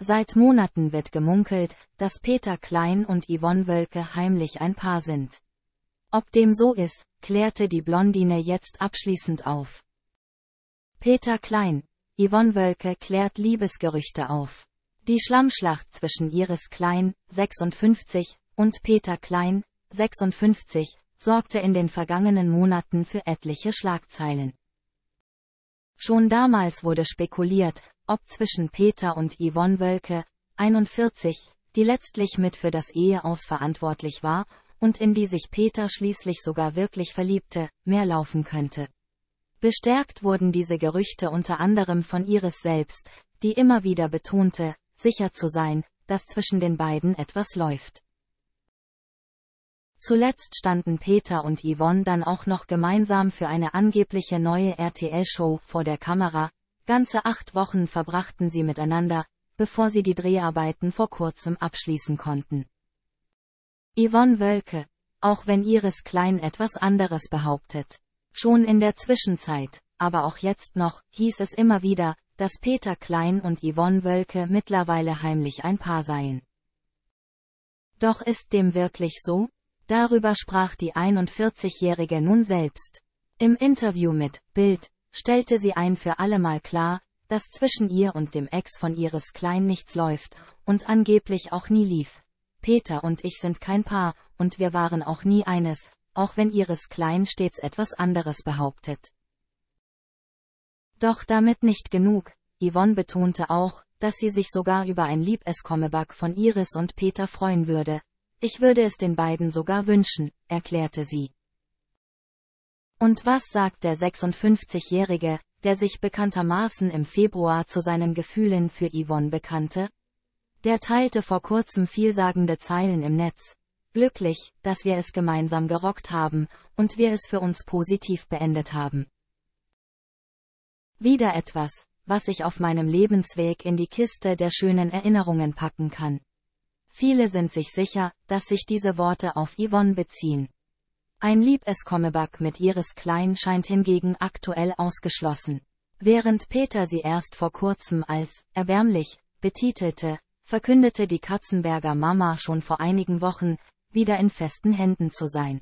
Seit Monaten wird gemunkelt, dass Peter Klein und Yvonne Wölke heimlich ein Paar sind. Ob dem so ist, klärte die Blondine jetzt abschließend auf. Peter Klein, Yvonne Wölke klärt Liebesgerüchte auf. Die Schlammschlacht zwischen Iris Klein, 56, und Peter Klein, 56, sorgte in den vergangenen Monaten für etliche Schlagzeilen. Schon damals wurde spekuliert, ob zwischen Peter und Yvonne Wölke, 41, die letztlich mit für das Eheaus verantwortlich war und in die sich Peter schließlich sogar wirklich verliebte, mehr laufen könnte. Bestärkt wurden diese Gerüchte unter anderem von Iris selbst, die immer wieder betonte, sicher zu sein, dass zwischen den beiden etwas läuft. Zuletzt standen Peter und Yvonne dann auch noch gemeinsam für eine angebliche neue RTL-Show vor der Kamera, Ganze acht Wochen verbrachten sie miteinander, bevor sie die Dreharbeiten vor kurzem abschließen konnten. Yvonne Wölke, auch wenn Iris Klein etwas anderes behauptet. Schon in der Zwischenzeit, aber auch jetzt noch, hieß es immer wieder, dass Peter Klein und Yvonne Wölke mittlerweile heimlich ein Paar seien. Doch ist dem wirklich so? Darüber sprach die 41-Jährige nun selbst. Im Interview mit Bild stellte sie ein für allemal klar, dass zwischen ihr und dem Ex von ihres Klein nichts läuft und angeblich auch nie lief. Peter und ich sind kein Paar und wir waren auch nie eines, auch wenn ihres Klein stets etwas anderes behauptet. Doch damit nicht genug, Yvonne betonte auch, dass sie sich sogar über ein Liebeskommeback von Iris und Peter freuen würde. Ich würde es den beiden sogar wünschen, erklärte sie. Und was sagt der 56-Jährige, der sich bekanntermaßen im Februar zu seinen Gefühlen für Yvonne bekannte? Der teilte vor kurzem vielsagende Zeilen im Netz. Glücklich, dass wir es gemeinsam gerockt haben und wir es für uns positiv beendet haben. Wieder etwas, was ich auf meinem Lebensweg in die Kiste der schönen Erinnerungen packen kann. Viele sind sich sicher, dass sich diese Worte auf Yvonne beziehen. Ein Liebeskommeback mit Iris Klein scheint hingegen aktuell ausgeschlossen. Während Peter sie erst vor kurzem als erbärmlich betitelte, verkündete die Katzenberger Mama schon vor einigen Wochen, wieder in festen Händen zu sein.